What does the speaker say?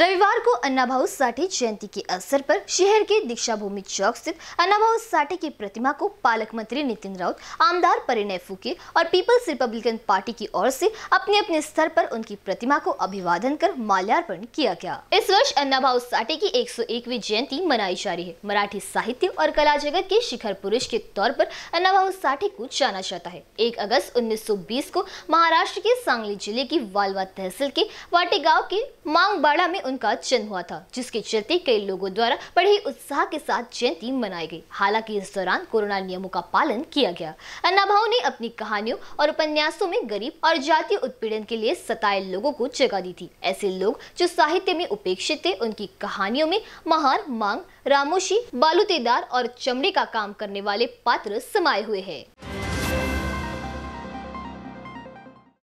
रविवार को अन्ना भाऊ साठे जयंती के अवसर पर शहर के दीक्षा भूमि चौक स्थित भाऊ साठे की प्रतिमा को पालक मंत्री नितिन राउत आमदार परिणय फूके और पीपल्स रिपब्लिकन पार्टी की ओर से अपने अपने स्तर पर उनकी प्रतिमा को अभिवादन कर माल्यार्पण किया गया इस वर्ष भाऊ साठे की एक जयंती मनाई जा रही है मराठी साहित्य और कला जगत के शिखर पुरुष के तौर पर भाऊ साठे को जाना जाता है एक अगस्त उन्नीस को महाराष्ट्र के सांगली जिले की वालवा तहसील के वाटे गाँव के मांगबाड़ा में उनका जन्म हुआ था जिसके चलते कई लोगों द्वारा बड़े ही उत्साह के साथ जयंती मनाई गई हालांकि इस दौरान कोरोना नियमों का पालन किया गया अन्ना भाव ने अपनी कहानियों और उपन्यासों में गरीब और जातीय उत्पीड़न के लिए सताए लोगों को जगह दी थी ऐसे लोग जो साहित्य में उपेक्षित थे उनकी कहानियों में महार मांग रामोशी बालूतेदार और चमड़े का काम करने वाले पात्र समाये हुए हैं